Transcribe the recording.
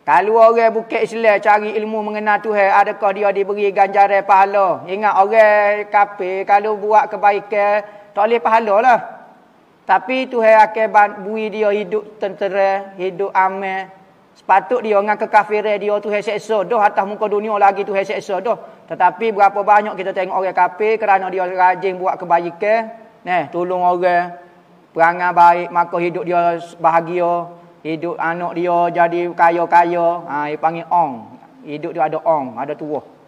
Kalau orang bukit Islam cari ilmu mengenal Tuhan, adakah dia diberi ganjaran pahala? Ingat orang kafir kalau buat kebaikan, tak boleh pahala lah. Tapi Tuhan akan bui dia hidup tentera, hidup amal. Sepatut dia dengan kekafiran dia tu seksa. Dah atas muka dunia lagi tu seksa dah. Tetapi berapa banyak kita tengok orang kafir kerana dia rajin buat kebaikan. Nah, tolong orang. Perangai baik, maka hidup dia bahagia hidup anak dia jadi kaya-kaya ha dia panggil ong hidup dia ada ong ada tuah